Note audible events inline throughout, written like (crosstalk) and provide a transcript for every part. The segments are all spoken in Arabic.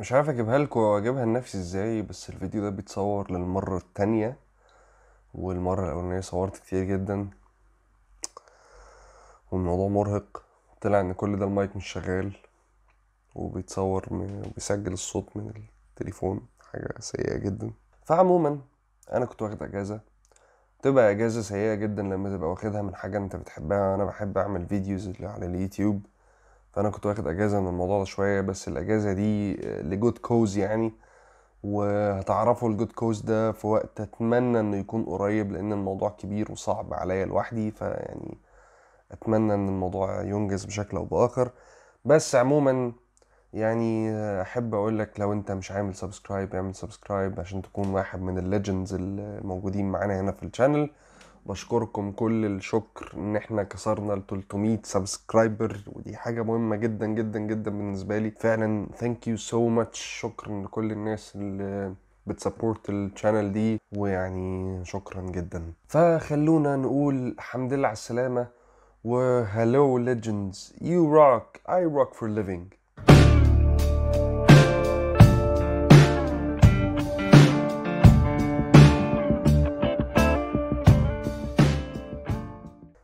مش عارف اجيبها لكم اجيبها لنفسي ازاي بس الفيديو ده بيتصور للمرة التانية والمرة الاولانية صورت كتير جدا والموضوع مرهق طلع ان كل ده المايك مش شغال وبيتصور وبيسجل الصوت من التليفون حاجة سيئة جدا فعموما انا كنت واخد اجازة تبقى اجازة سيئة جدا لما تبقى واخدها من حاجة انت بتحبها انا بحب اعمل فيديوز اللي على اليوتيوب فانا كنت واخد اجازه من الموضوع ده شويه بس الاجازه دي آه، لجود كوز يعني وهتعرفوا الجود كوز ده في وقت اتمنى انه يكون قريب لان الموضوع كبير وصعب عليا لوحدي فيعني اتمنى ان الموضوع ينجز بشكل او باخر بس عموما يعني آه، احب اقول لك لو انت مش عامل سبسكرايب اعمل سبسكرايب عشان تكون واحد من الليجندز الموجودين معانا هنا في الشانل بشكركم كل الشكر ان احنا كسرنا ال 300 سبسكرايبر ودي حاجه مهمه جدا جدا جدا بالنسبه لي فعلا ثانك يو سو ماتش شكرا لكل الناس اللي بتسبورت الشانل دي ويعني شكرا جدا فخلونا نقول الحمد لله على السلامه وهلو ليجندز يو روك اي روك فور ليفينج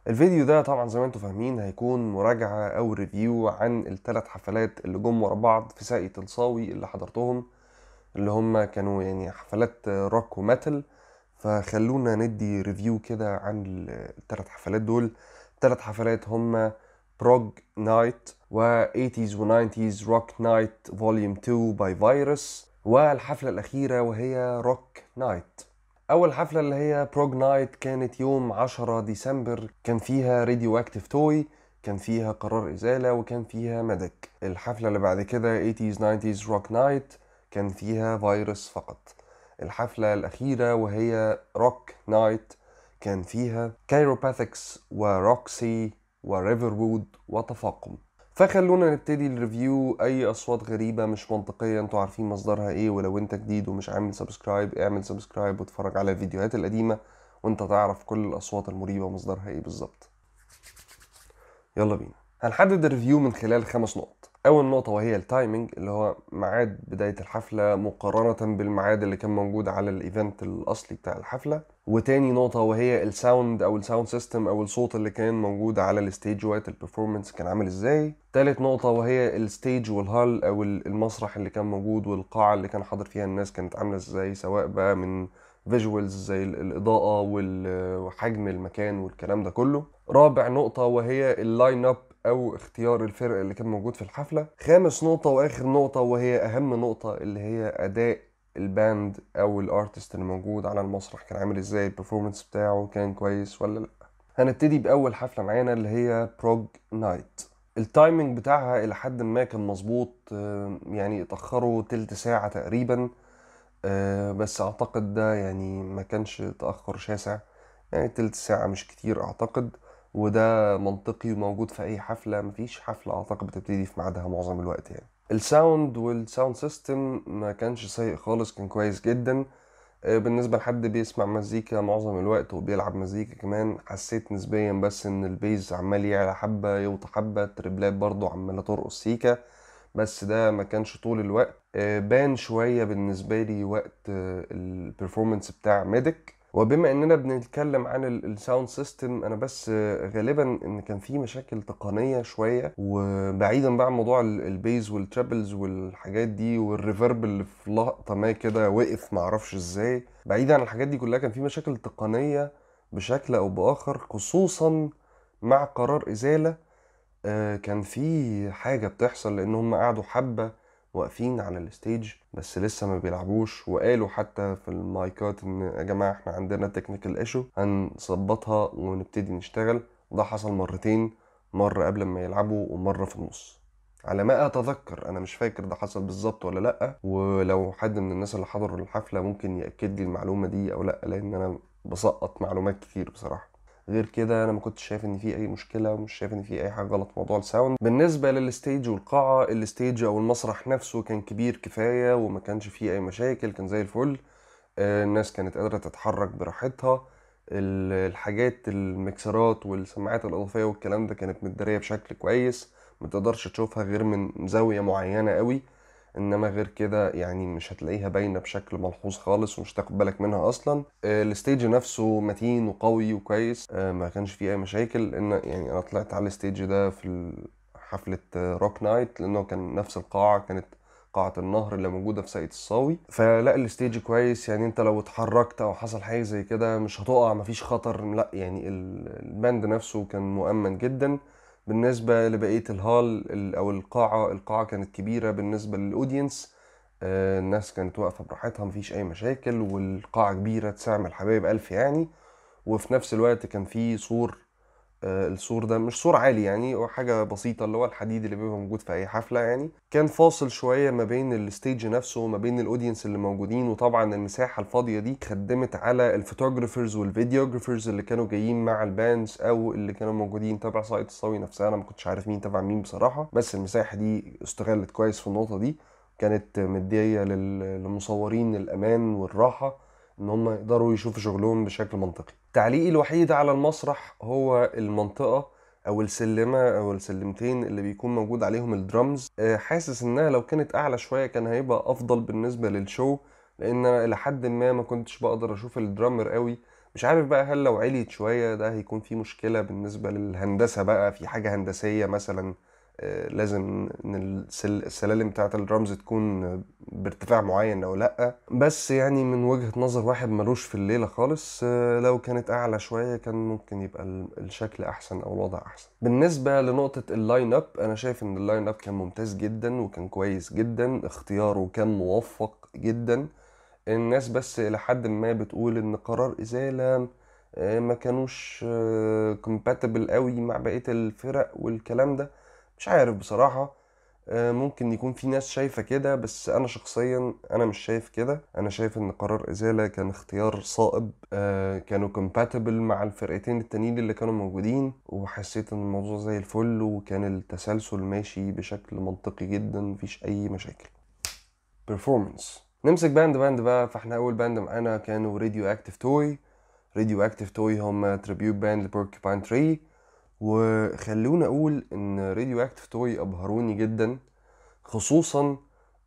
الفيديو ده طبعا زي ما انتم فاهمين هيكون مراجعة او ريفيو عن الثلاث حفلات اللي جم ورا بعض في ساقية الصاوي اللي حضرتهم اللي هم كانوا يعني حفلات روك وميتال فخلونا ندي ريفيو كده عن الثلاث حفلات دول الثلاث حفلات هم بروج نايت و 80s و 90s روك نايت فوليوم 2 باي فيروس والحفلة الأخيرة وهي روك نايت اول حفله اللي هي بروج نايت كانت يوم 10 ديسمبر كان فيها راديو اكتف توي كان فيها قرار ازاله وكان فيها ميديك الحفله اللي بعد كده 80s 90s روك نايت كان فيها فيروس فقط الحفله الاخيره وهي روك نايت كان فيها كايروباثكس وروكسي وريفر وود وتفاقم فخلونا نبتدي الريفيو اي اصوات غريبه مش منطقيه انتوا عارفين مصدرها ايه ولو انت جديد ومش عامل سبسكرايب اعمل سبسكرايب واتفرج على الفيديوهات القديمه وانت تعرف كل الاصوات المريبه مصدرها ايه بالظبط يلا بينا هنحدد الريفيو من خلال خمس نقط اول نقطه وهي التايمنج اللي هو ميعاد بدايه الحفله مقارنه بالميعاد اللي كان موجود على الايفنت الاصلي بتاع الحفله وتاني نقطه وهي الساوند او الساوند سيستم او الصوت اللي كان موجود على الستيج وقت البرفورمانس كان عامل ازاي تالت نقطه وهي الستيج والهال او المسرح اللي كان موجود والقاعه اللي كان حاضر فيها الناس كانت عامله ازاي سواء بقى من فيجوالز زي الاضاءه وحجم المكان والكلام ده كله رابع نقطه وهي اللاين اب او اختيار الفرق اللي كان موجود في الحفله خامس نقطه واخر نقطه وهي اهم نقطه اللي هي اداء الباند او الارتست اللي موجود على المسرح كان عامل ازاي البرفورمانس بتاعه كان كويس ولا لا هنبتدي باول حفله معانا اللي هي بروج نايت التايمنج بتاعها الى حد ما كان مظبوط آه، يعني اتاخروا تلت ساعه تقريبا آه، بس اعتقد ده يعني ما كانش تاخر شاسع يعني تلت ساعه مش كتير اعتقد وده منطقي وموجود في اي حفله مفيش حفله اعتقد بتبتدي في ميعادها معظم الوقت يعني الساوند والساوند سيستم ما كانش سيء خالص كان كويس جدا آه، بالنسبة لحد بيسمع مزيكا معظم الوقت وبيلعب مزيكا كمان حسيت نسبيا بس ان البيز عمال يعلى حبة يوطى حبة تريبلات برضو عمالة ترقص سيكا بس ده ما كانش طول الوقت آه، بان شوية بالنسبة لي وقت آه، البرفورمانس بتاع ميديك وبما اننا بنتكلم عن الساوند سيستم انا بس غالبا ان كان في مشاكل تقنيه شويه وبعيدا بقى عن موضوع البيز والترابلز والحاجات دي والريفرب اللي في لقطه ما كده وقف معرفش ازاي بعيدا عن الحاجات دي كلها كان في مشاكل تقنيه بشكل او باخر خصوصا مع قرار ازاله آه، كان في حاجه بتحصل لان هم قعدوا حبه واقفين على الستيج بس لسه ما بيلعبوش وقالوا حتى في المايكات ان يا جماعه احنا عندنا تكنيكال ايشو هنظبطها ونبتدي نشتغل ده حصل مرتين مره قبل ما يلعبوا ومره في النص على ما اتذكر انا مش فاكر ده حصل بالظبط ولا لا ولو حد من الناس اللي حضروا الحفله ممكن ياكد لي المعلومه دي او لا لان انا بسقط معلومات كتير بصراحه غير كده انا ما كنتش شايف ان في اي مشكله ومش شايف ان في اي حاجه غلط في موضوع الساوند بالنسبه للستيج والقاعه الستيج او المسرح نفسه كان كبير كفايه وما كانش فيه اي مشاكل كان زي الفل آه، الناس كانت قادره تتحرك براحتها الحاجات المكسرات والسماعات الاضافيه والكلام ده كانت متداريه بشكل كويس متقدرش تشوفها غير من زاويه معينه قوي انما غير كده يعني مش هتلاقيها باينه بشكل ملحوظ خالص ومش تاخد بالك منها اصلا آه، الستيج نفسه متين وقوي وكويس آه، ما كانش فيه اي مشاكل ان يعني انا طلعت على الستيج ده في حفله روك نايت لانه كان نفس القاعه كانت قاعة النهر اللي موجودة في ساقية الصاوي فلا الستيج كويس يعني انت لو اتحركت او حصل حاجة زي كده مش هتقع مفيش خطر لا يعني الباند نفسه كان مؤمن جدا بالنسبة لبقية الهال أو القاعة القاعة كانت كبيرة بالنسبة للأودينس آه، الناس كانت واقفة براحتها مفيش أي مشاكل والقاعة كبيرة تسعمل حبايب ألف يعني وفي نفس الوقت كان في سور آه، السور ده مش سور عالي يعني هو حاجه بسيطه اللي هو الحديد اللي بيبقى موجود في اي حفله يعني كان فاصل شويه ما بين الستيج نفسه وما بين الاودينس اللي موجودين وطبعا المساحه الفاضيه دي خدمت على الفوتوجرافرز والفيديوجرافرز اللي كانوا جايين مع البانز او اللي كانوا موجودين تبع سايت الصاوي نفسها انا ما كنتش عارف مين تبع مين بصراحه بس المساحه دي استغلت كويس في النقطه دي كانت مديه للمصورين الامان والراحه ان هم يقدروا يشوفوا شغلهم بشكل منطقي تعليقي الوحيد على المسرح هو المنطقه او السلمه او السلمتين اللي بيكون موجود عليهم الدرمز آه، حاسس انها لو كانت اعلى شويه كان هيبقى افضل بالنسبه للشو لان انا الى حد ما ما كنتش بقدر اشوف الدرامر قوي مش عارف بقى هل لو عليت شويه ده هيكون في مشكله بالنسبه للهندسه بقى في حاجه هندسيه مثلا لازم ان السلالم بتاعه الرمز تكون بارتفاع معين او لا بس يعني من وجهه نظر واحد ملوش في الليله خالص آه، لو كانت اعلى شويه كان ممكن يبقى الشكل احسن او الوضع احسن بالنسبه لنقطه اللاين اب انا شايف ان اللاين اب كان ممتاز جدا وكان كويس جدا اختياره كان موفق جدا الناس بس الى حد ما بتقول ان قرار ازاله آه، ما كانوش كومباتبل آه، قوي مع بقيه الفرق والكلام ده مش عارف بصراحة آه، ممكن يكون في ناس شايفة كده بس أنا شخصيا أنا مش شايف كده أنا شايف إن قرار إزالة كان اختيار صائب آه، كانوا كومباتبل مع الفرقتين التانيين اللي كانوا موجودين وحسيت إن الموضوع زي الفل وكان التسلسل ماشي بشكل منطقي جدا مفيش أي مشاكل performance نمسك باند باند بقى فاحنا أول باند معانا كانوا راديو أكتف توي راديو أكتف توي هم تريبيوت باند لبوركيباين تري وخلوني اقول ان راديو اكتف توي ابهروني جدا خصوصا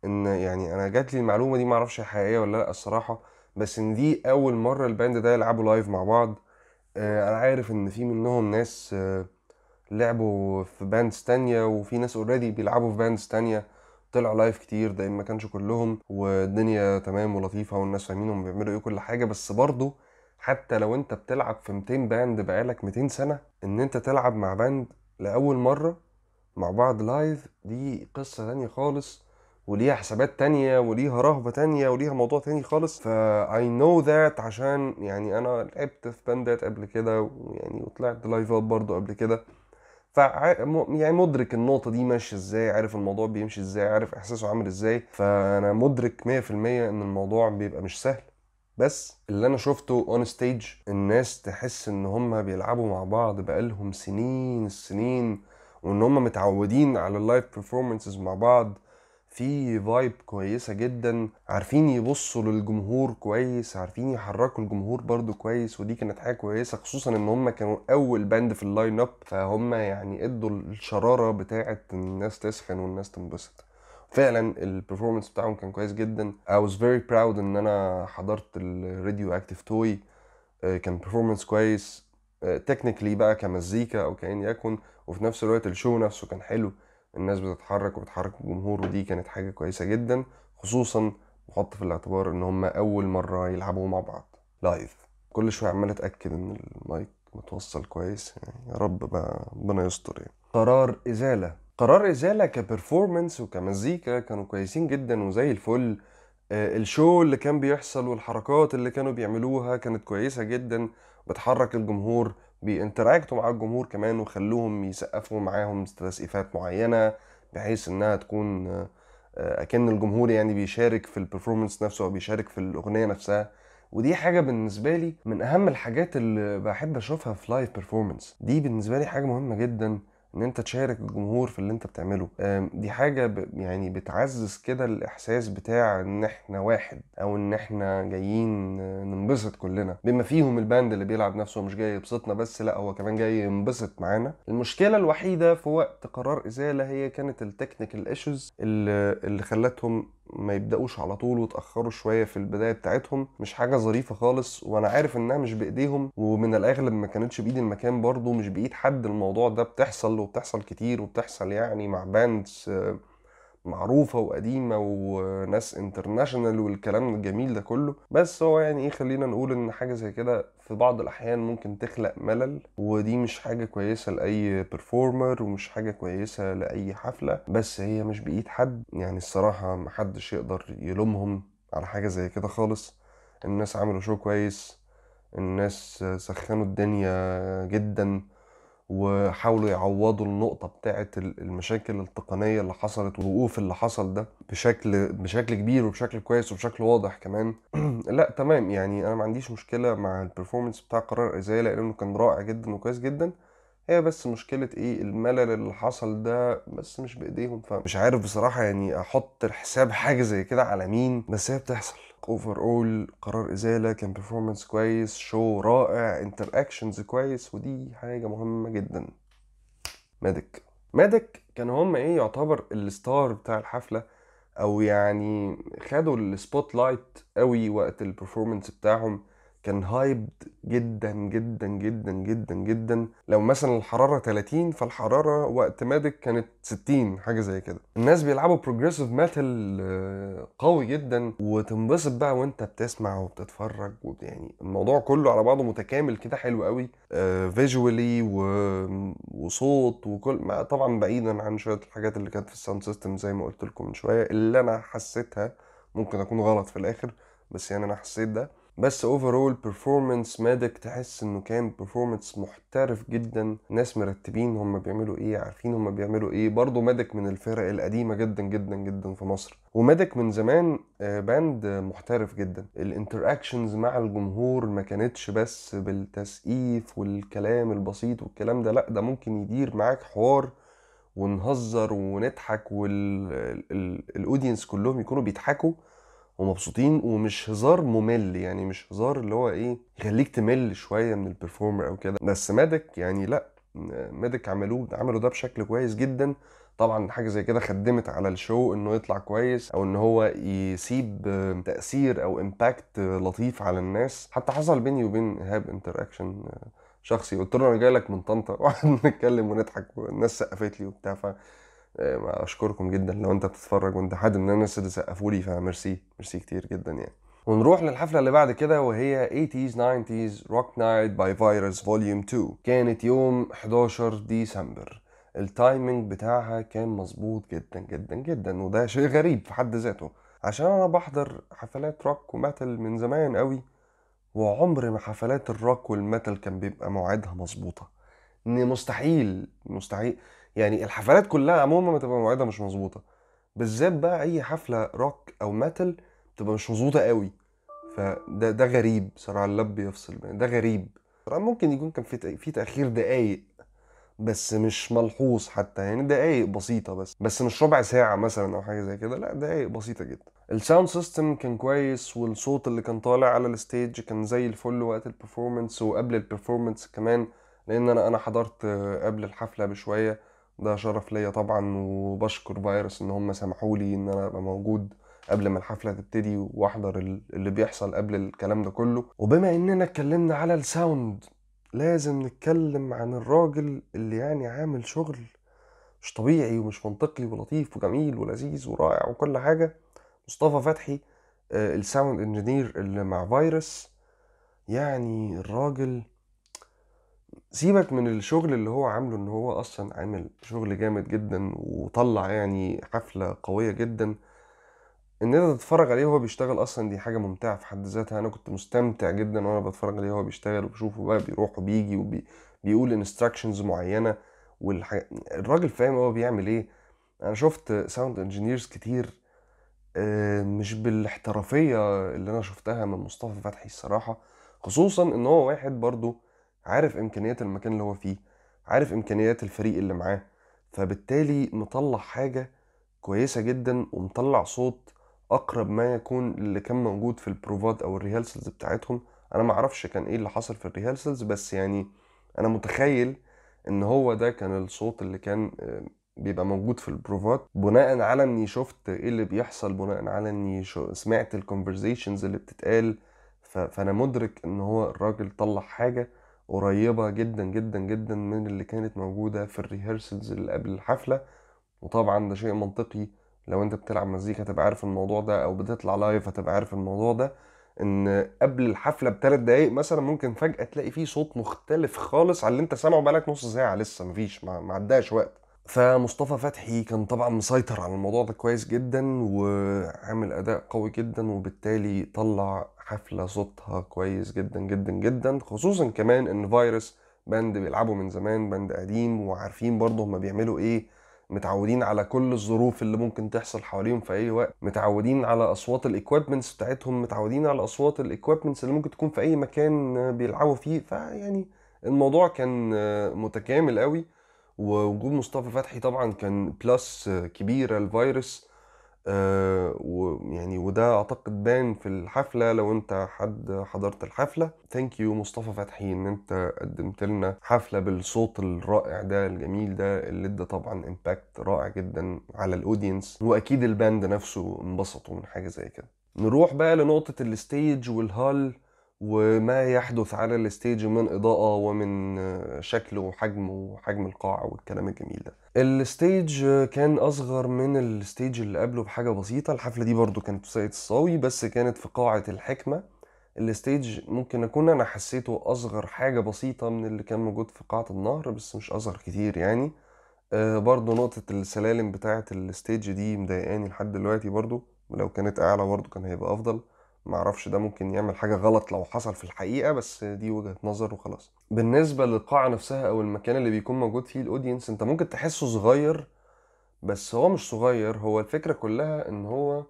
ان يعني انا جات لي المعلومه دي معرفش حقيقيه ولا لا الصراحه بس ان دي اول مره الباند ده يلعبوا لايف مع بعض آه، انا عارف ان في منهم ناس آه، لعبوا في باندز تانية وفي ناس اوريدي بيلعبوا في باندز تانية طلعوا لايف كتير ده ما كانش كلهم والدنيا تمام ولطيفه والناس فاهمينهم بيعملوا ايه كل حاجه بس برضه حتى لو انت بتلعب في 200 باند بقالك 200 سنه ان انت تلعب مع باند لاول مره مع بعض لايف دي قصه تانية خالص وليها حسابات تانية وليها رهبة تانية وليها موضوع تاني خالص فا I نو ذات عشان يعني أنا لعبت في باندات قبل كده ويعني وطلعت لايفات برضو قبل كده فا يعني مدرك النقطة دي ماشية ازاي عارف الموضوع بيمشي ازاي عارف احساسه عامل ازاي فانا مدرك 100% ان الموضوع بيبقى مش سهل بس اللي انا شفته اون ستيج الناس تحس ان هم بيلعبوا مع بعض بقالهم سنين السنين وان هم متعودين على اللايف بيرفورمنسز مع بعض في فايب كويسة جدا عارفين يبصوا للجمهور كويس عارفين يحركوا الجمهور برضو كويس ودي كانت حاجة كويسة خصوصا ان هم كانوا اول باند في اللاين اب فهم يعني ادوا الشرارة بتاعة الناس تسخن والناس تنبسط فعلا البرفورمانس بتاعهم كان كويس جدا I was very proud ان انا حضرت الراديو اكتف توي كان برفورمانس كويس تكنيكلي آه، بقى كمزيكا او كأن يكن وفي نفس الوقت الشو نفسه كان حلو الناس بتتحرك وبتحرك الجمهور ودي كانت حاجة كويسة جدا خصوصا بحط في الاعتبار ان هم اول مرة يلعبوا مع بعض لايف كل شوية عمال اتأكد ان المايك متوصل كويس يعني يا رب بقى ربنا يستر يعني قرار ازالة قرار ازاله كبرفورمانس وكمزيكا كانوا كويسين جدا وزي الفل آه، الشو اللي كان بيحصل والحركات اللي كانوا بيعملوها كانت كويسه جدا بتحرك الجمهور بينتراكتوا مع الجمهور كمان وخلوهم يسقفوا معاهم تسقيفات معينه بحيث انها تكون آه، اكن الجمهور يعني بيشارك في البرفورمانس نفسه او بيشارك في الاغنيه نفسها ودي حاجة بالنسبة لي من أهم الحاجات اللي بحب أشوفها في لايف بيرفورمانس دي بالنسبة لي حاجة مهمة جدا ان انت تشارك الجمهور في اللي انت بتعمله دي حاجه يعني بتعزز كده الاحساس بتاع ان احنا واحد او ان احنا جايين ننبسط كلنا بما فيهم الباند اللي بيلعب نفسه مش جاي يبسطنا بس لا هو كمان جاي ينبسط معانا المشكله الوحيده في وقت قرار ازاله هي كانت التكنيكال ايشوز اللي خلتهم ما يبداوش على طول وتاخروا شويه في البدايه بتاعتهم مش حاجه ظريفه خالص وانا عارف انها مش بايديهم ومن الاغلب ما كانتش بايد المكان برضه مش بايد حد الموضوع ده بتحصل وبتحصل كتير وبتحصل يعني مع باندز معروفه وقديمه وناس انترناشونال والكلام الجميل ده كله بس هو يعني ايه خلينا نقول ان حاجه زي كده في بعض الاحيان ممكن تخلق ملل ودي مش حاجه كويسه لاي بيرفورمر ومش حاجه كويسه لاي حفله بس هي مش بايد حد يعني الصراحه محدش يقدر يلومهم على حاجه زي كده خالص الناس عملوا شو كويس الناس سخنوا الدنيا جدا وحاولوا يعوضوا النقطه بتاعه المشاكل التقنيه اللي حصلت والوقوف اللي حصل ده بشكل بشكل كبير وبشكل كويس وبشكل واضح كمان (clears throat) لا تمام يعني انا ما عنديش مشكله مع البرفورمانس بتاع قرار ازاي لانه كان رائع جدا وكويس جدا هي بس مشكلة ايه الملل اللي حصل ده بس مش بايديهم فمش عارف بصراحة يعني احط الحساب حاجة زي كده على مين بس هي بتحصل اوفر اول قرار ازاله كان بيرفورمانس كويس شو رائع انتر اكشنز كويس ودي حاجه مهمه جدا مادك مادك كانوا هم ايه يعتبر الستار بتاع الحفله او يعني خدوا السبوت لايت قوي وقت البرفورمانس بتاعهم كان هايبد جدا جدا جدا جدا جدا لو مثلا الحراره 30 فالحراره وقت مادك كانت 60 حاجه زي كده الناس بيلعبوا بروجريسيف ميتال آه، قوي جدا وتنبسط بقى وانت بتسمع وبتتفرج يعني الموضوع كله على بعضه متكامل كده حلو قوي فيجوالي آه، وصوت وكل طبعا بعيدا عن شويه الحاجات اللي كانت في الساوند سيستم زي ما قلت لكم من شويه اللي انا حسيتها ممكن اكون غلط في الاخر بس يعني انا حسيت ده بس اوفرول بيرفورمانس مادك تحس انه كان بيرفورمانس محترف جدا ناس مرتبين هم بيعملوا ايه عارفين هم بيعملوا ايه برضه مادك من الفرق القديمه جدا جدا جدا في مصر ومادك من زمان باند آه، محترف جدا الانتراكشنز مع الجمهور ما كانتش بس بالتسقيف والكلام البسيط والكلام ده لا ده ممكن يدير معاك حوار ونهزر ونضحك والاودينس كلهم يكونوا بيضحكوا ومبسوطين ومش هزار ممل يعني مش هزار اللي هو ايه يخليك تمل شويه من البرفورمر او كده بس مادك يعني لا مادك عملوه عملوا ده بشكل كويس جدا طبعا حاجه زي كده خدمت على الشو انه يطلع كويس او ان هو يسيب تاثير او امباكت لطيف على الناس حتى حصل بيني وبين ايهاب انتراكشن شخصي قلت له انا جاي لك من طنطا (laughs) وقعدنا نتكلم ونضحك والناس سقفت لي وبتاع آه، اشكركم جدا لو انت بتتفرج وانت حد من الناس اللي سقفوا لي فميرسي ميرسي كتير جدا يعني ونروح للحفلة اللي بعد كده وهي 80s 90s Rock Night by Virus Volume 2 كانت يوم 11 ديسمبر التايمنج بتاعها كان مظبوط جدا جدا جدا وده شيء غريب في حد ذاته عشان انا بحضر حفلات روك وميتال من زمان قوي وعمر ما حفلات الروك والميتال كان بيبقى موعدها مظبوطة ان مستحيل مستحيل يعني الحفلات كلها عموما بتبقى مواعيدها مش مظبوطه بالذات بقى اي حفله روك او ميتال بتبقى مش مظبوطه قوي فده ده غريب صراحه اللب يفصل ده غريب ممكن يكون كان في في تاخير دقايق بس مش ملحوظ حتى يعني دقايق بسيطة بس بس مش ربع ساعة مثلا أو حاجة زي كده لا دقايق بسيطة جدا الساوند سيستم كان كويس والصوت اللي كان طالع على الستيج كان زي الفل وقت البرفورمانس وقبل البرفورمانس كمان لأن أنا أنا حضرت قبل الحفلة بشوية ده شرف ليا طبعا وبشكر فيروس ان هم سمحوا لي ان انا ابقى موجود قبل ما الحفله تبتدي واحضر اللي بيحصل قبل الكلام ده كله وبما اننا اتكلمنا على الساوند لازم نتكلم عن الراجل اللي يعني عامل شغل مش طبيعي ومش منطقي ولطيف وجميل ولذيذ ورائع وكل حاجه مصطفى فتحي آه، الساوند انجينير اللي مع فيروس يعني الراجل سيبك من الشغل اللي هو عامله ان هو اصلا عامل شغل جامد جدا وطلع يعني حفلة قوية جدا ان انت تتفرج عليه وهو بيشتغل اصلا دي حاجة ممتعة في حد ذاتها انا كنت مستمتع جدا وانا بتفرج عليه وهو بيشتغل وبشوفه بقى بيروح وبيجي وبيقول انستراكشنز معينة والراجل الراجل فاهم هو بيعمل ايه انا شفت ساوند انجينيرز كتير آه، مش بالاحترافية اللي انا شفتها من مصطفى فتحي الصراحة خصوصا ان هو واحد برضو عارف امكانيات المكان اللي هو فيه عارف امكانيات الفريق اللي معاه فبالتالي مطلع حاجه كويسه جدا ومطلع صوت اقرب ما يكون اللي كان موجود في البروفات او الريهرسلز بتاعتهم انا معرفش كان ايه اللي حصل في الريهرسلز بس يعني انا متخيل ان هو ده كان الصوت اللي كان آه، بيبقى موجود في البروفات بناء على اني شفت ايه اللي بيحصل بناء على اني سمعت الكونفرزيشنز اللي بتتقال فانا مدرك ان هو الراجل طلع حاجه قريبة جدا جدا جدا من اللي كانت موجودة في الريهرسلز اللي قبل الحفلة وطبعا ده شيء منطقي لو انت بتلعب مزيكا تبقى عارف الموضوع ده او بتطلع لايف هتبقى عارف الموضوع ده ان قبل الحفله بثلاث دقايق مثلا ممكن فجاه تلاقي فيه صوت مختلف خالص على اللي انت سامعه بقالك نص ساعه لسه مفيش ما عداش وقت فمصطفى فتحي كان طبعا مسيطر على الموضوع ده كويس جدا وعامل اداء قوي جدا وبالتالي طلع حفله صوتها كويس جدا جدا جدا خصوصا كمان ان فيروس باند بيلعبوا من زمان باند قديم وعارفين برضه هما بيعملوا ايه متعودين على كل الظروف اللي ممكن تحصل حواليهم في اي وقت متعودين على اصوات الاكويبمنتس بتاعتهم متعودين على اصوات الاكويبمنتس اللي ممكن تكون في اي مكان بيلعبوا فيه فيعني الموضوع كان متكامل قوي ووجود مصطفى فتحي طبعا كان بلس كبيره الفيروس آه ويعني وده اعتقد بان في الحفله لو انت حد حضرت الحفله ثانك يو مصطفى فتحي ان انت قدمت لنا حفله بالصوت الرائع ده الجميل ده اللي ادى طبعا امباكت رائع جدا على الاودينس واكيد الباند نفسه انبسطوا من حاجه زي كده نروح بقى لنقطه الستيج والهال وما يحدث على الستيج من إضاءة ومن شكل وحجم وحجم القاعة والكلام الجميل ده الستيج كان أصغر من الستيج اللي قبله بحاجة بسيطة الحفلة دي برضو كانت في سيد الصاوي بس كانت في قاعة الحكمة الستيج ممكن أكون أنا حسيته أصغر حاجة بسيطة من اللي كان موجود في قاعة النهر بس مش أصغر كتير يعني آه، برضو نقطة السلالم بتاعة الستيج دي مضايقاني لحد دلوقتي برضو لو كانت أعلى برضو كان هيبقى أفضل معرفش ده ممكن يعمل حاجة غلط لو حصل في الحقيقة بس دي وجهة نظر وخلاص بالنسبة للقاعة نفسها أو المكان اللي بيكون موجود فيه الأودينس أنت ممكن تحسه صغير بس هو مش صغير هو الفكرة كلها إن هو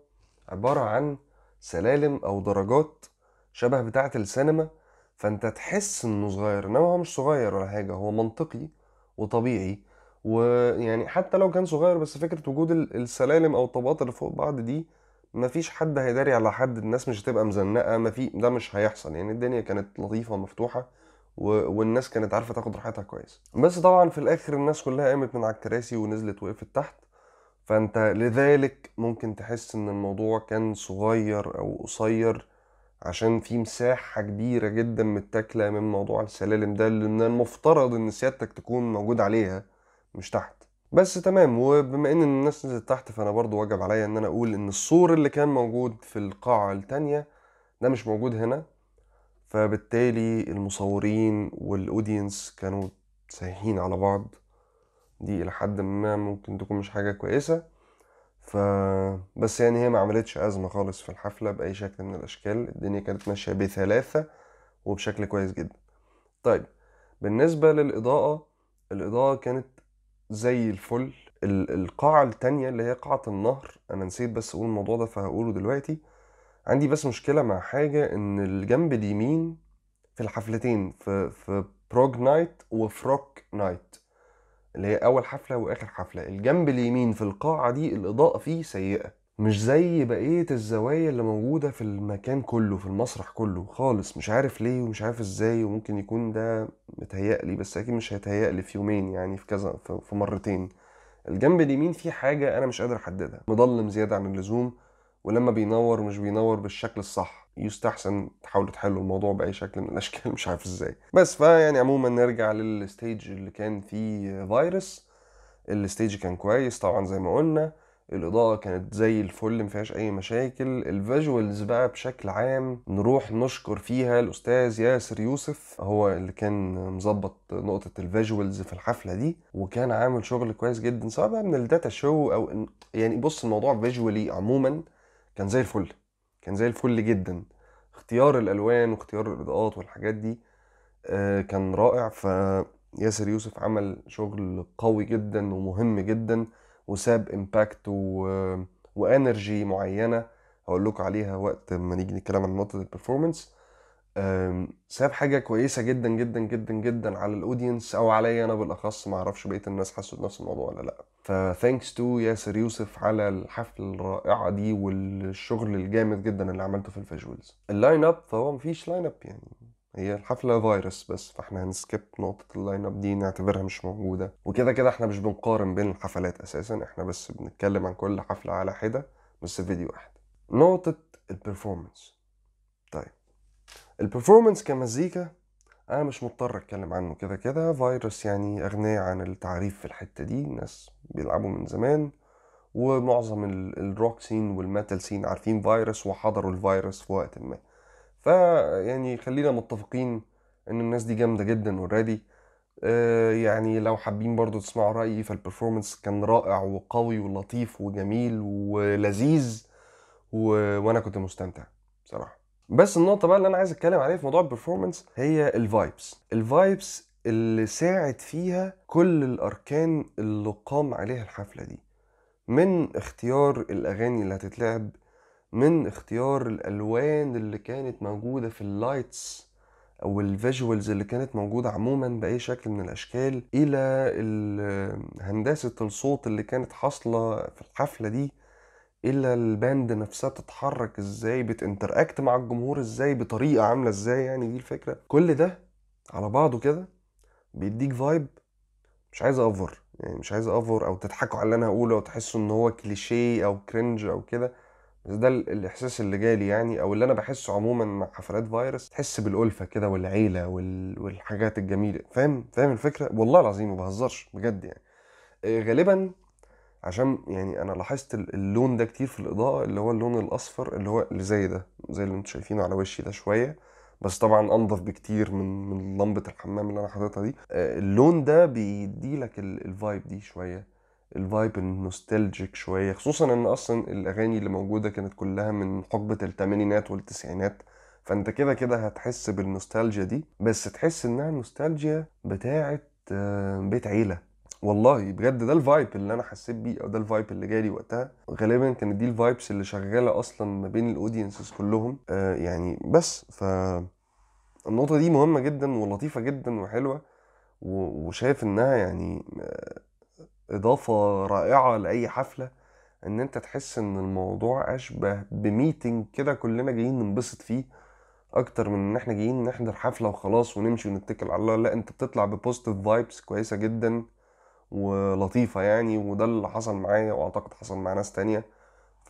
عبارة عن سلالم أو درجات شبه بتاعة السينما فأنت تحس إنه صغير إنما هو مش صغير ولا حاجة هو منطقي وطبيعي ويعني حتى لو كان صغير بس فكرة وجود السلالم أو الطبقات اللي فوق بعض دي مفيش حد هيداري على حد الناس مش هتبقى مزنقه ما في ده مش هيحصل يعني الدنيا كانت لطيفه ومفتوحه و... والناس كانت عارفه تاخد راحتها كويس بس طبعا في الاخر الناس كلها قامت من على الكراسي ونزلت وقفت تحت فانت لذلك ممكن تحس ان الموضوع كان صغير او قصير عشان في مساحة كبيرة جدا متاكلة من موضوع السلالم ده اللي المفترض ان سيادتك تكون موجود عليها مش تحت بس تمام وبما ان الناس نزلت تحت فانا برضو وجب عليا ان انا اقول ان السور اللي كان موجود في القاعة التانية ده مش موجود هنا فبالتالي المصورين والاودينس كانوا سايحين على بعض دي الى حد ما ممكن تكون مش حاجة كويسة ف بس يعني هي ما عملتش ازمة خالص في الحفلة باي شكل من الاشكال الدنيا كانت ماشية بثلاثة وبشكل كويس جدا طيب بالنسبة للإضاءة الإضاءة كانت زي الفل القاعة التانية اللي هي قاعة النهر أنا نسيت بس أقول الموضوع ده فهقوله دلوقتي عندي بس مشكلة مع حاجة إن الجنب اليمين في الحفلتين في في بروج نايت وفي روك نايت اللي هي أول حفلة وآخر حفلة الجنب اليمين في القاعة دي الإضاءة فيه سيئة مش زي بقية الزوايا اللي موجودة في المكان كله في المسرح كله خالص مش عارف ليه ومش عارف ازاي وممكن يكون ده متهيألي بس أكيد مش هيتهيألي في يومين يعني في كذا في مرتين الجنب اليمين فيه حاجة أنا مش قادر أحددها مضلم زيادة عن اللزوم ولما بينور مش بينور بالشكل الصح يستحسن تحاولوا تحلوا الموضوع باي شكل من (laughs) الاشكال مش عارف ازاي بس فيعني عموما نرجع للستيج اللي كان فيه فيروس الستيج كان كويس طبعا زي ما قلنا الاضاءه كانت زي الفل مفيهاش اي مشاكل الفيجوالز بقى بشكل عام نروح نشكر فيها الاستاذ ياسر يوسف هو اللي كان مظبط نقطه الفيجوالز في الحفله دي وكان عامل شغل كويس جدا سواء بقى من الداتا شو او يعني بص الموضوع فيجوالي عموما كان زي الفل كان زي الفل جدا اختيار الالوان واختيار الاضاءات والحاجات دي آه، كان رائع ف ياسر يوسف عمل شغل قوي جدا ومهم جدا وساب امباكت و... وانرجي معينه هقول لكم عليها وقت ما نيجي نتكلم عن نقطه البرفورمانس ساب حاجه كويسه جدا جدا جدا جدا على الاودينس او عليا انا بالاخص ما اعرفش بقيه الناس حسوا بنفس الموضوع ولا لا فثانكس تو ياسر يوسف على الحفله الرائعه دي والشغل الجامد جدا اللي عملته في الفيجوالز اللاين اب فهو مفيش لاين اب يعني هي الحفله فيروس بس فاحنا هنسكيب نقطه اللاين اب دي نعتبرها مش موجوده وكده كده احنا مش بنقارن بين الحفلات اساسا احنا بس بنتكلم عن كل حفله على حده بس في فيديو واحد نقطه البرفورمانس طيب البرفورمانس كمزيكا انا مش مضطر اتكلم عنه كده كده فيروس يعني اغنية عن التعريف في الحته دي الناس بيلعبوا من زمان ومعظم الروك سين والميتال سين عارفين فيروس وحضروا الفيروس في وقت ما فيعني خلينا متفقين ان الناس دي جامده جدا اوريدي آه، يعني لو حابين برضو تسمعوا رأيي فالبرفورمانس كان رائع وقوي ولطيف وجميل ولذيذ و... وانا كنت مستمتع بصراحه بس النقطه بقى اللي انا عايز اتكلم عليها في موضوع البرفورمانس هي الفايبس الفايبس اللي ساعد فيها كل الاركان اللي قام عليها الحفله دي من اختيار الاغاني اللي هتتلعب من اختيار الالوان اللي كانت موجوده في اللايتس او الفيجوالز اللي كانت موجوده عموما باي شكل من الاشكال الى هندسه الصوت اللي كانت حاصله في الحفله دي الى الباند نفسها بتتحرك ازاي بتنتراكت مع الجمهور ازاي بطريقه عامله ازاي يعني دي الفكره كل ده على بعضه كده بيديك فايب مش عايز اوفر يعني مش عايز اوفر او تضحكوا على اللي انا هقوله او تحسوا ان هو كليشيه او كرنج او كده بس ده الاحساس اللي جالي يعني او اللي انا بحسه عموما مع حفلات فيروس تحس بالالفه كده والعيله وال... والحاجات الجميله فاهم فاهم الفكره والله العظيم ما بهزرش بجد يعني آه، غالبا عشان يعني انا لاحظت اللون ده كتير في الاضاءه اللي هو اللون الاصفر اللي هو اللي زي ده زي اللي انتم شايفينه على وشي ده شويه بس طبعا انضف بكتير من من لمبه الحمام اللي انا حاططها دي آه، اللون ده بيدي لك الفايب دي شويه الفايب النوستالجيك شويه خصوصا ان اصلا الاغاني اللي موجوده كانت كلها من حقبه التمانينات والتسعينات فانت كده كده هتحس بالنوستالجيا دي بس تحس انها نوستالجيا بتاعه آه، بيت عيله والله بجد ده الفايب اللي انا حسيت بيه او ده الفايب اللي جالي وقتها غالبا كانت دي الفايبس اللي شغاله اصلا ما بين الاودينسز كلهم آه يعني بس ف النقطه دي مهمه جدا ولطيفه جدا وحلوه وشايف انها يعني آه اضافه رائعه لاي حفله ان انت تحس ان الموضوع اشبه بميتنج كده كلنا جايين ننبسط فيه اكتر من ان احنا جايين نحضر حفله وخلاص ونمشي ونتكل على الله لا انت بتطلع ببوستيف فايبس كويسه جدا ولطيفه يعني وده اللي حصل معايا واعتقد حصل مع ناس تانية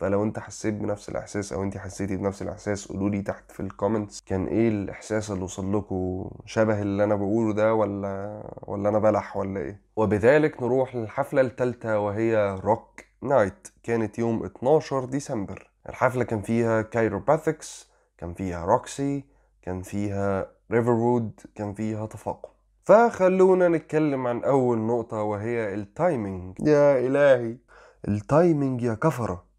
فلو انت حسيت بنفس الاحساس او انت حسيتي بنفس الاحساس قولوا لي تحت في الكومنتس كان ايه الاحساس اللي وصل لكم شبه اللي انا بقوله ده ولا ولا انا بلح ولا ايه وبذلك نروح للحفله الثالثه وهي روك نايت كانت يوم 12 ديسمبر الحفله كان فيها كايروباثكس كان فيها روكسي كان فيها ريفرود كان فيها تفاقم فخلونا نتكلم عن اول نقطه وهي التايمينج يا الهي التايمينج يا كفره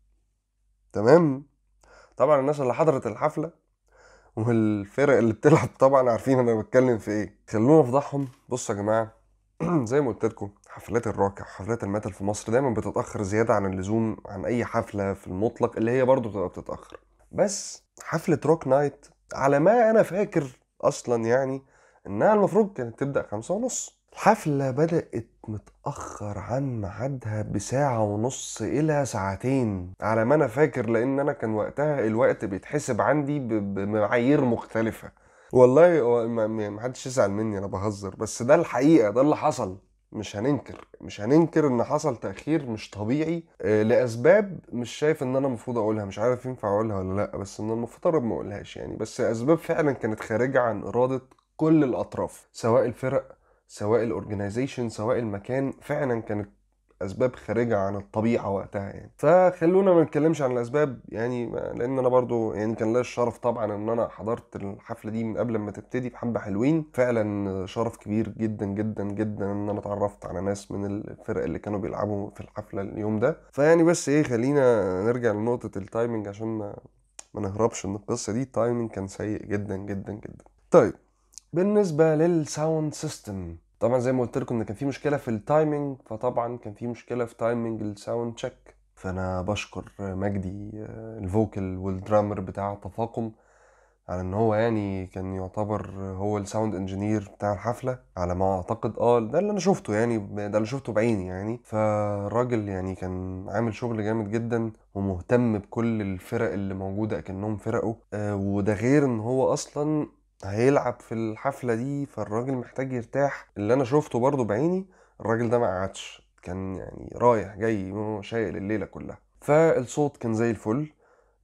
تمام طبعا الناس اللي حضرت الحفله والفرق اللي بتلعب طبعا عارفين انا بتكلم في ايه خلونا افضحهم بصوا يا جماعه (clears throat) زي ما قلت لكم حفلات الروك حفلات الميتال في مصر دايما بتتاخر زياده عن اللزوم عن اي حفله في المطلق اللي هي برضو بتبقى بتتاخر بس حفله روك نايت على ما انا فاكر اصلا يعني انها المفروض كانت تبدا خمسة ونص الحفلة بدأت متأخر عن ميعادها بساعة ونص إلى ساعتين على ما أنا فاكر لأن أنا كان وقتها الوقت بيتحسب عندي بمعايير مختلفة والله محدش يزعل مني أنا بهزر بس ده الحقيقة ده اللي حصل مش هننكر مش هننكر ان حصل تاخير مش طبيعي آه، لاسباب مش شايف ان انا المفروض اقولها مش عارف ينفع اقولها ولا لا بس ان المفترض ما اقولهاش يعني بس اسباب فعلا كانت خارجه عن اراده كل الاطراف سواء الفرق سواء الاورجنايزيشن سواء المكان فعلا كانت اسباب خارجه عن الطبيعه وقتها يعني فخلونا ما نتكلمش عن الاسباب يعني لان انا برضو يعني كان ليا الشرف طبعا ان انا حضرت الحفله دي من قبل ما تبتدي بحبه حلوين فعلا شرف كبير جدا جدا جدا ان انا اتعرفت على ناس من الفرق اللي كانوا بيلعبوا في الحفله اليوم ده فيعني بس ايه خلينا نرجع لنقطه التايمنج عشان ما ما نهربش من القصه دي التايمنج كان سيء جدا جدا جدا طيب بالنسبه للساوند سيستم طبعا زي ما قلت لكم ان كان في مشكله في التايمنج فطبعا كان في مشكله في تايمنج الساوند تشيك فانا بشكر مجدي آه، الفوكل والدرامر بتاع تفاقم على ان هو يعني كان يعتبر هو الساوند انجينير بتاع الحفله على ما اعتقد اه ده اللي انا شفته يعني ده اللي شفته بعيني يعني فالراجل يعني كان عامل شغل جامد جدا ومهتم بكل الفرق اللي موجوده اكنهم فرقه آه، وده غير ان هو اصلا هيلعب في الحفلة دي فالراجل محتاج يرتاح اللي أنا شفته برضه بعيني الراجل ده ما قعدش كان يعني رايح جاي شايل الليلة كلها فالصوت كان زي الفل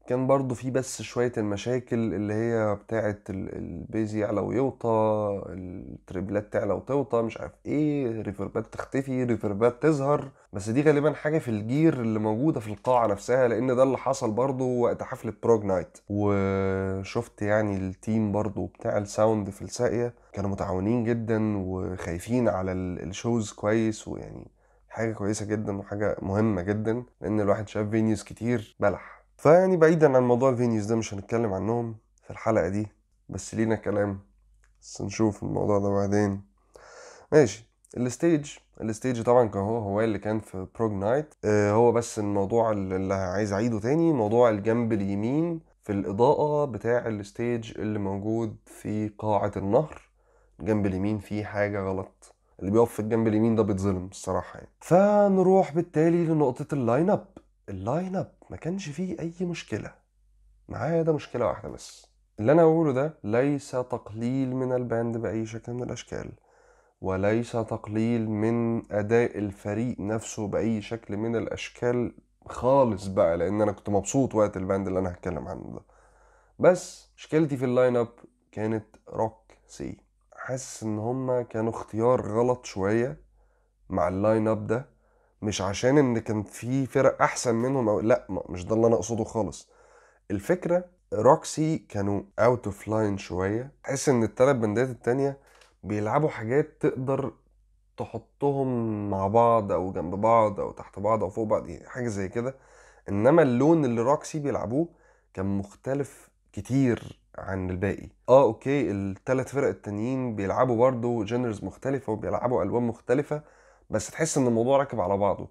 كان برضو في بس شوية المشاكل اللي هي بتاعة البيز يعلى ويوطى التريبلات تعلى وتوطى مش عارف ايه ريفربات تختفي ريفربات تظهر بس دي غالبا حاجة في الجير اللي موجودة في القاعة نفسها لان ده اللي حصل برضو وقت حفلة بروج نايت وشفت يعني التيم برضو بتاع الساوند في الساقية كانوا متعاونين جدا وخايفين على الشوز كويس ويعني حاجة كويسة جدا وحاجة مهمة جدا لأن الواحد شاف فينيوز كتير بلح فيعني بعيدا عن موضوع الفينيوز ده مش هنتكلم عنهم في الحلقة دي بس لينا كلام بس نشوف الموضوع ده بعدين ماشي الستيج الستيج طبعا كان هو هو اللي كان في بروج نايت آه هو بس الموضوع اللي عايز اعيده تاني موضوع الجنب اليمين في الاضاءة بتاع الستيج اللي موجود في قاعة النهر الجنب اليمين فيه حاجة غلط اللي بيقف في الجنب اليمين ده بيتظلم الصراحة يعني فنروح بالتالي لنقطة اللاين اب اللاين اب ما كانش فيه اي مشكله معايا ده مشكله واحده بس اللي انا اقوله ده ليس تقليل من الباند باي شكل من الاشكال وليس تقليل من اداء الفريق نفسه باي شكل من الاشكال خالص بقى لان انا كنت مبسوط وقت الباند اللي انا هتكلم عنه ده بس مشكلتي في اللاين اب كانت روك سي حاسس ان هما كانوا اختيار غلط شويه مع اللاين اب ده مش عشان ان كان في فرق احسن منهم او لا مش ده اللي انا اقصده خالص الفكره روكسي كانوا اوت اوف لاين شويه تحس ان الثلاث بندات التانية بيلعبوا حاجات تقدر تحطهم مع بعض او جنب بعض او تحت بعض او فوق بعض حاجه زي كده انما اللون اللي روكسي بيلعبوه كان مختلف كتير عن الباقي اه اوكي الثلاث فرق التانيين بيلعبوا برضو جنرز مختلفه وبيلعبوا الوان مختلفه بس تحس ان الموضوع راكب على بعضه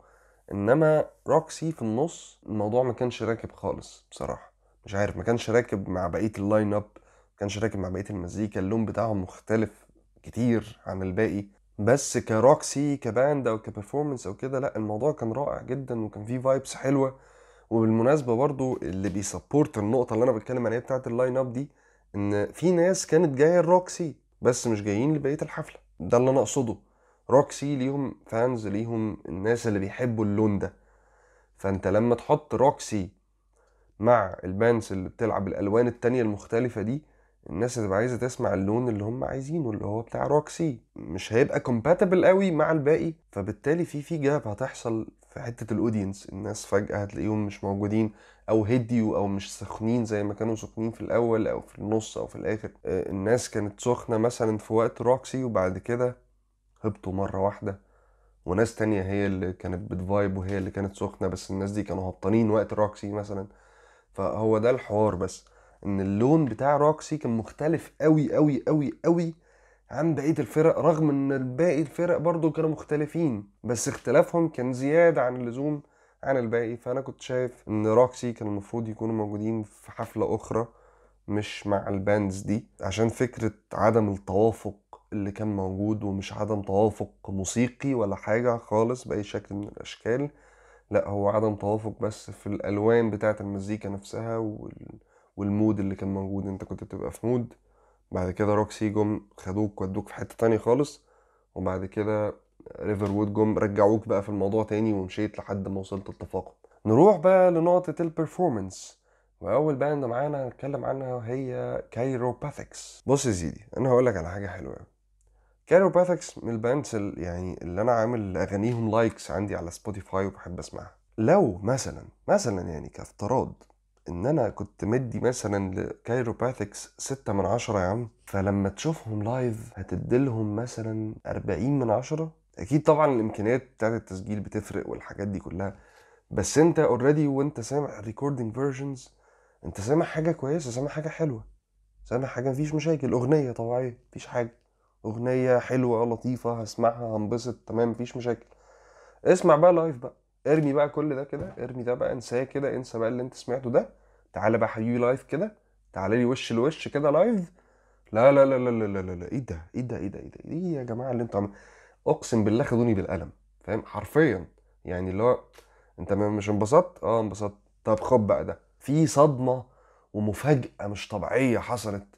انما روكسي في النص الموضوع ما كانش راكب خالص بصراحه مش عارف ما كانش راكب مع بقيه اللاين اب ما كانش راكب مع بقيه المزيكا اللون بتاعهم مختلف كتير عن الباقي بس كروكسي كباند او كبرفورمنس او كده لا الموضوع كان رائع جدا وكان فيه فايبس حلوه وبالمناسبه برضو اللي بيسبورت النقطه اللي انا بتكلم عليها بتاعه اللاين اب دي ان في ناس كانت جايه لروكسي بس مش جايين لبقيه الحفله ده اللي انا اقصده روكسي ليهم فانز ليهم الناس اللي بيحبوا اللون ده فانت لما تحط روكسي مع البانس اللي بتلعب الالوان التانية المختلفة دي الناس هتبقى عايزه تسمع اللون اللي هم عايزينه اللي هو بتاع روكسي مش هيبقى كومباتبل قوي مع الباقي فبالتالي في في جاب هتحصل في حته الاودينس الناس فجاه هتلاقيهم مش موجودين او هديوا او مش سخنين زي ما كانوا سخنين في الاول او في النص او في الاخر آه، الناس كانت سخنه مثلا في وقت روكسي وبعد كده هبطوا مرة واحدة وناس تانية هي اللي كانت بتفايب وهي اللي كانت سخنة بس الناس دي كانوا هبطانين وقت روكسي مثلا فهو ده الحوار بس ان اللون بتاع روكسي كان مختلف قوي قوي قوي قوي عن بقية الفرق رغم ان باقي الفرق برضو كانوا مختلفين بس اختلافهم كان زيادة عن اللزوم عن الباقي فانا كنت شايف ان روكسي كان المفروض يكونوا موجودين في حفلة اخرى مش مع الباندز دي عشان فكرة عدم التوافق اللي كان موجود ومش عدم توافق موسيقي ولا حاجة خالص بأي شكل من الأشكال لا هو عدم توافق بس في الألوان بتاعة المزيكا نفسها وال... والمود اللي كان موجود انت كنت بتبقى في مود بعد كده روكسي جم خدوك ودوك في حتة تانية خالص وبعد كده ريفر وود جم رجعوك بقى في الموضوع تاني ومشيت لحد ما وصلت التفاقم نروح بقى لنقطة البرفورمانس واول باند معانا هنتكلم عنها هي كايروباثكس بص يا سيدي انا هقولك على حاجه حلوه كاريوباثكس من الباندز يعني اللي انا عامل اغانيهم لايكس عندي على سبوتيفاي وبحب اسمعها لو مثلا مثلا يعني كافتراض ان انا كنت مدي مثلا لكايروباثكس ستة من عشرة يا عم فلما تشوفهم لايف هتديلهم مثلا أربعين من عشرة اكيد طبعا الامكانيات بتاعت التسجيل بتفرق والحاجات دي كلها بس انت اوريدي وانت سامع ريكوردنج فيرجنز انت سامع حاجه كويسه سامع حاجه حلوه سامع حاجه مفيش مشاكل اغنيه طبيعيه مفيش حاجه اغنيه حلوه لطيفه هسمعها هنبسط تمام مفيش مشاكل اسمع بقى لايف بقى ارمي بقى كل ده كده ارمي ده بقى انساه كده انسى بقى اللي انت سمعته ده تعالى بقى حبيبي لايف كده تعالى لي وش لوش كده لايف لا لا لا لا لا لا لا ايه ده ايه ده ايه ده ايه ده ايه يا جماعه اللي انتوا عم... اقسم بالله خدوني بالقلم فاهم حرفيا يعني اللي هو انت مش انبسطت اه انبسطت طب خد بقى ده في صدمه ومفاجاه مش طبيعيه حصلت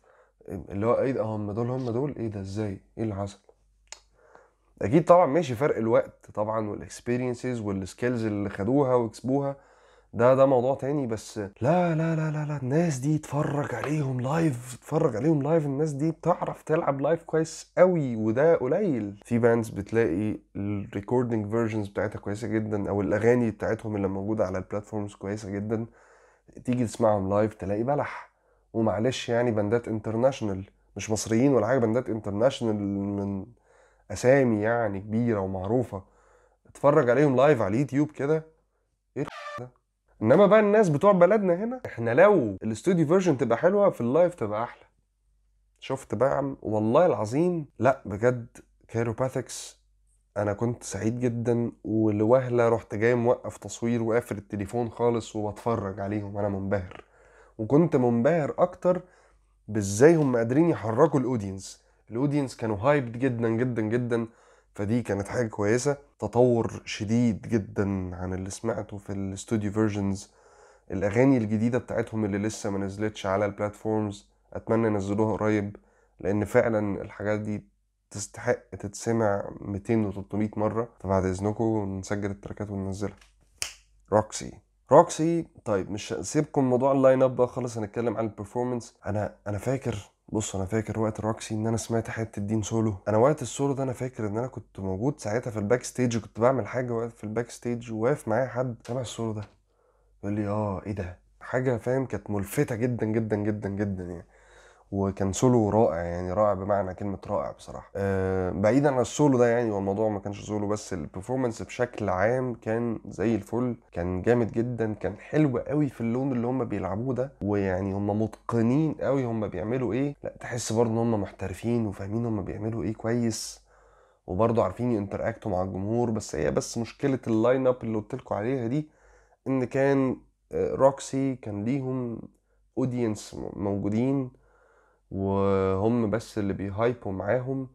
اللي هو ايه هم دول هم دول ايه ده ازاي ايه اللي حصل اكيد طبعا ماشي فرق الوقت طبعا والاكسبيرينسز والسكيلز اللي خدوها وكسبوها ده ده موضوع تاني بس لا لا لا لا لا الناس دي اتفرج عليهم لايف اتفرج عليهم لايف الناس دي بتعرف تلعب لايف كويس قوي وده قليل في باندز بتلاقي الريكوردنج فيرجنز بتاعتها كويسه جدا او الاغاني بتاعتهم اللي موجوده على البلاتفورمز كويسه جدا تيجي تسمعهم لايف تلاقي بلح ومعلش يعني بندات انترناشونال مش مصريين ولا حاجه بندات انترناشونال من اسامي يعني كبيره ومعروفه اتفرج عليهم لايف على اليوتيوب كده ايه ده انما بقى الناس بتوع بلدنا هنا احنا لو الاستوديو فيرجن تبقى حلوه في اللايف تبقى احلى شفت بقى عم والله العظيم لا بجد كايروباثكس انا كنت سعيد جدا ولوهله رحت جاي موقف تصوير وقافل التليفون خالص وبتفرج عليهم انا منبهر وكنت منبهر اكتر بازاي هم قادرين يحركوا الاودينس الاودينس كانوا هايبد جدا جدا جدا فدي كانت حاجه كويسه تطور شديد جدا عن اللي سمعته في الاستوديو فيرجنز الاغاني الجديده بتاعتهم اللي لسه ما نزلتش على البلاتفورمز اتمنى ينزلوها قريب لان فعلا الحاجات دي تستحق تتسمع 200 و 300 مره فبعد اذنكم نسجل التراكات وننزلها روكسي روكسي طيب مش سيبكم موضوع اللاين اب خالص هنتكلم عن البرفورمانس انا انا فاكر بص انا فاكر وقت روكسي ان انا سمعت حته الدين سولو انا وقت السولو ده انا فاكر ان انا كنت موجود ساعتها في الباك ستيج كنت بعمل حاجه واقف في الباك ستيج وواقف معايا حد سمع السولو ده يقول لي اه ايه ده حاجه فاهم كانت ملفته جدا جدا جدا جدا يعني وكان سولو رائع يعني رائع بمعنى كلمه رائع بصراحه أه بعيدا عن السولو ده يعني والموضوع ما كانش سولو بس البرفورمانس بشكل عام كان زي الفل كان جامد جدا كان حلو قوي في اللون اللي هم بيلعبوه ده ويعني هم متقنين قوي هم بيعملوا ايه لا تحس برضه ان هم محترفين وفاهمين هم بيعملوا ايه كويس وبرضه عارفين ينتراكتوا مع الجمهور بس هي بس مشكله اللاين اب اللي قلت لكم عليها دي ان كان روكسي آه، كان ليهم اودينس موجودين وهم بس اللي بيهايبوا معاهم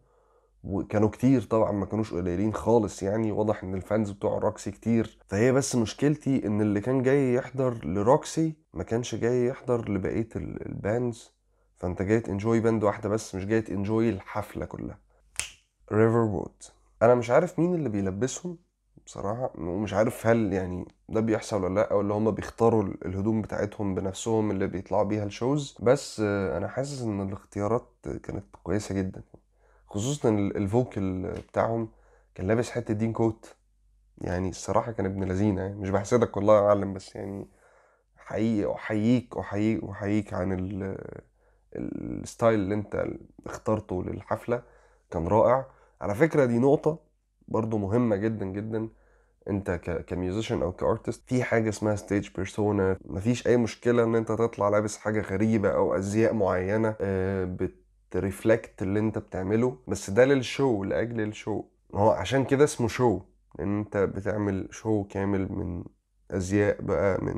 وكانوا كتير طبعا ما كانوش قليلين خالص يعني واضح ان الفانز بتوع روكسي كتير فهي بس مشكلتي ان اللي كان جاي يحضر لروكسي ما كانش جاي يحضر لبقيه الباندز فانت جاي انجوي باند واحده بس مش جاي انجوي الحفله كلها ريفر وود انا مش عارف مين اللي بيلبسهم بصراحه ومش عارف هل يعني ده بيحصل ولا لا او اللي هم بيختاروا الهدوم بتاعتهم بنفسهم اللي بيطلعوا بيها الشوز بس انا حاسس ان الاختيارات كانت كويسه جدا خصوصا الفوكل بتاعهم كان لابس حته دين كوت يعني الصراحه كان ابن لذينه يعني مش بحسدك والله يا معلم بس يعني حقيقي احييك احييك احييك عن الستايل اللي انت اخترته للحفله كان رائع على فكره دي نقطه برضو مهمه جدا جدا انت كميوزيشن او كارتست في حاجه اسمها ستيج بيرسونا مفيش اي مشكله ان انت تطلع لابس حاجه غريبه او ازياء معينه آه، بترفلكت اللي انت بتعمله بس ده للشو لاجل الشو هو عشان كده اسمه شو لان انت بتعمل شو كامل من ازياء بقى من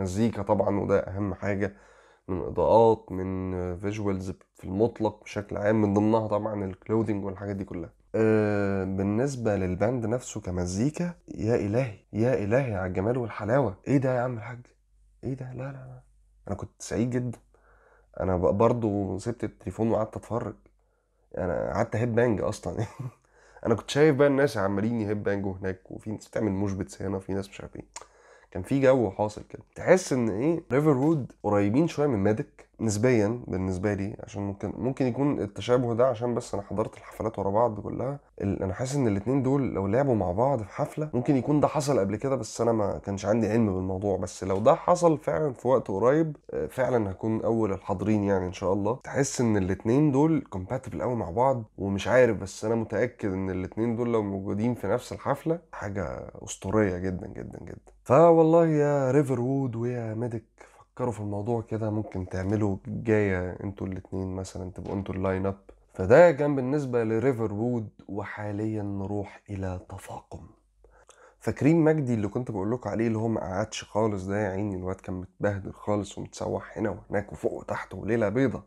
مزيكا طبعا وده اهم حاجه من اضاءات من فيجوالز في المطلق بشكل عام من ضمنها طبعا الكلودينج والحاجات دي كلها آه، بالنسبة للباند نفسه كمزيكا يا إلهي يا إلهي على الجمال والحلاوة إيه ده يا عم الحاج إيه ده لا لا لا أنا كنت سعيد جدا أنا برضو سبت التليفون وقعدت أتفرج أنا قعدت هيب بانج أصلا (laughs) أنا كنت شايف بقى الناس عمالين يهيب بانج هناك وفي ناس بتعمل مشبتس هنا وفي ناس مش عارف إيه كان في جو حاصل كده تحس إن إيه ريفر وود قريبين شوية من مادك نسبيا بالنسبه لي عشان ممكن ممكن يكون التشابه ده عشان بس انا حضرت الحفلات ورا بعض كلها انا حاسس ان الاثنين دول لو لعبوا مع بعض في حفله ممكن يكون ده حصل قبل كده بس انا ما كانش عندي علم بالموضوع بس لو ده حصل فعلا في وقت قريب آه، فعلا هكون اول الحاضرين يعني ان شاء الله تحس ان الاثنين دول كومباتبل قوي مع بعض ومش عارف بس انا متاكد ان الاثنين دول لو موجودين في نفس الحفله حاجه اسطوريه جدا جدا جدا فوالله يا ريفر وود ويا ميديك فكروا في الموضوع كده ممكن تعملوا جاية انتوا الاتنين مثلا تبقوا انتوا اللاين اب فده كان بالنسبة لريفر وود وحاليا نروح إلى تفاقم فكريم مجدي اللي كنت بقول لكم عليه اللي هو ما قعدش خالص ده يا عيني الواد كان متبهدل خالص ومتسوح هنا وهناك وفوق وتحت وليله بيضه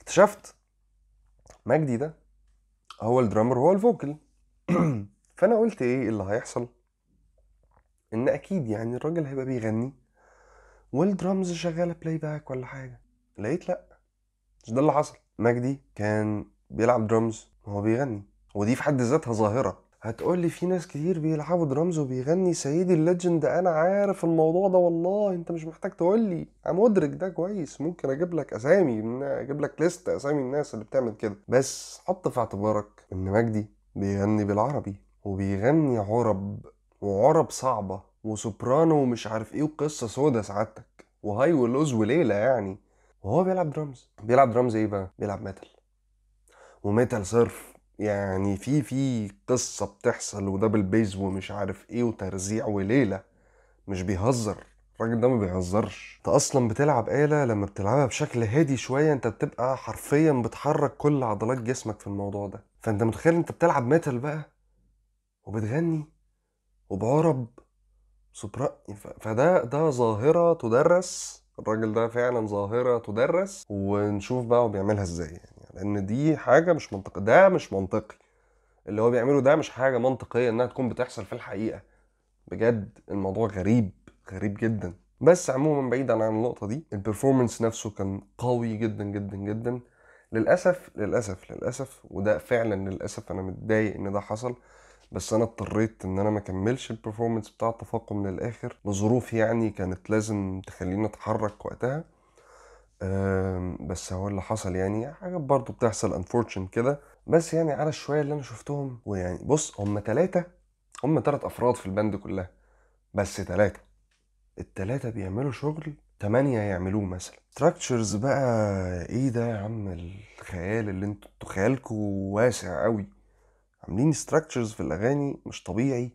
اكتشفت مجدي ده هو الدرامر هو الفوكل (clears throat) فانا قلت ايه اللي هيحصل ان اكيد يعني الراجل هيبقى بيغني والدرامز شغاله بلاي باك ولا حاجه لقيت لا مش ده اللي حصل مجدي كان بيلعب درامز وهو بيغني ودي في حد ذاتها ظاهره هتقول لي في ناس كتير بيلعبوا درامز وبيغني سيدي الليجند انا عارف الموضوع ده والله انت مش محتاج تقول لي انا مدرك ده كويس ممكن اجيب لك اسامي اجيب لك ليست اسامي الناس اللي بتعمل كده بس حط في اعتبارك ان مجدي بيغني بالعربي وبيغني عرب وعرب صعبه وسوبرانو ومش عارف ايه وقصه سودا سعادتك وهاي ولوز وليله يعني وهو بيلعب درامز بيلعب درامز ايه بقى بيلعب ميتال وميتال صرف يعني في في قصه بتحصل ودبل بيز ومش عارف ايه وترزيع وليله مش بيهزر الراجل ده ما بيهزرش انت اصلا بتلعب آلة لما بتلعبها بشكل هادي شوية انت بتبقى حرفيا بتحرك كل عضلات جسمك في الموضوع ده فانت متخيل انت بتلعب ميتال بقى وبتغني وبعرب سوبرا فده ده ظاهرة تدرس الراجل ده فعلا ظاهرة تدرس ونشوف بقى هو بيعملها ازاي يعني لأن دي حاجة مش منطقي ده مش منطقي اللي هو بيعمله ده مش حاجة منطقية إنها تكون بتحصل في الحقيقة بجد الموضوع غريب غريب جدا بس عموما بعيدا عن النقطة دي البرفورمانس نفسه كان قوي جدا جدا جدا للأسف للأسف للأسف وده فعلا للأسف أنا متضايق إن ده حصل بس انا اضطريت ان انا ما اكملش البرفورمانس بتاع التفاقم للاخر لظروف يعني كانت لازم تخليني اتحرك وقتها بس هو اللي حصل يعني حاجات برضه بتحصل انفورشن كده بس يعني على الشويه اللي انا شفتهم ويعني بص هم ثلاثه هم ثلاث افراد في البند كلها بس ثلاثه التلاتة بيعملوا شغل تمانية يعملوه مثلا ستراكشرز بقى ايه ده يا عم الخيال اللي انتوا خيالكوا واسع قوي عاملين ستراكشرز في الاغاني مش طبيعي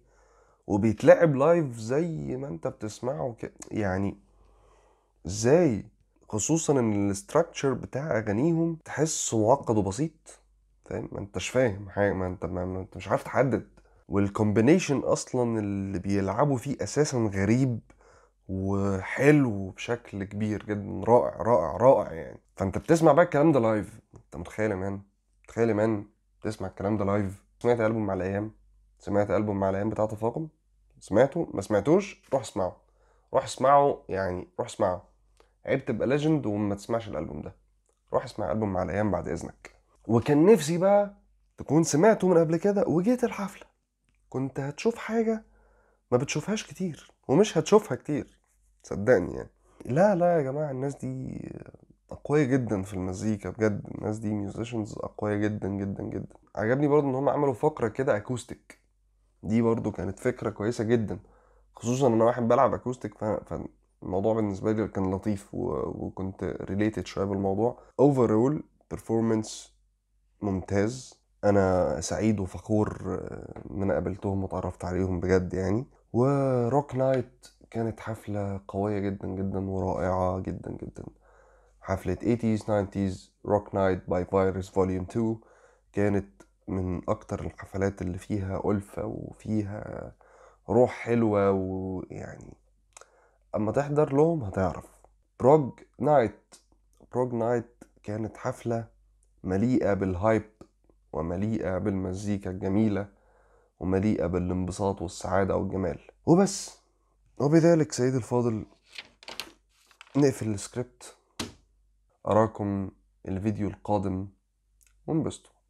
وبيتلعب لايف زي ما انت بتسمعه ك... يعني ازاي خصوصا ان الاستراكشر بتاع اغانيهم تحسه معقد وبسيط فاهم ما انتش فاهم حاجه ما انت ما, انت مش عارف تحدد والكومبينيشن اصلا اللي بيلعبوا فيه اساسا غريب وحلو بشكل كبير جدا رائع رائع رائع يعني فانت بتسمع بقى الكلام ده لايف انت متخيل يا مان متخيل يا مان تسمع الكلام ده لايف سمعت ألبوم مع الأيام سمعت ألبوم مع الأيام بتاع تفاقم سمعته ما سمعتوش روح اسمعه روح اسمعه يعني روح اسمعه عيب تبقى ليجند وما تسمعش الألبوم ده روح اسمع ألبوم مع الأيام بعد إذنك وكان نفسي بقى تكون سمعته من قبل كده وجيت الحفلة كنت هتشوف حاجة ما بتشوفهاش كتير ومش هتشوفها كتير صدقني يعني لا لا يا جماعة الناس دي اقوياء جدا في المزيكا بجد الناس دي ميوزيشنز اقوياء جدا جدا جدا عجبني برضو ان هم عملوا فقره كده اكوستيك دي برضو كانت فكره كويسه جدا خصوصا انا واحد بلعب اكوستيك فالموضوع بالنسبه لي كان لطيف وكنت ريليتد شويه بالموضوع اوفرول بيرفورمانس ممتاز انا سعيد وفخور آه، ان انا قابلتهم وتعرفت عليهم بجد يعني وروك نايت كانت حفله قويه جدا جدا ورائعه جدا جدا حفلة 80s 90s روك نايت باي فيروس فوليوم 2 كانت من أكتر الحفلات اللي فيها ألفة وفيها روح حلوة ويعني أما تحضر لهم هتعرف بروج نايت بروج نايت كانت حفلة مليئة بالهايب ومليئة بالمزيكا الجميلة ومليئة بالانبساط والسعادة والجمال وبس وبذلك سيدي الفاضل نقفل السكريبت أراكم الفيديو القادم وانبسطوا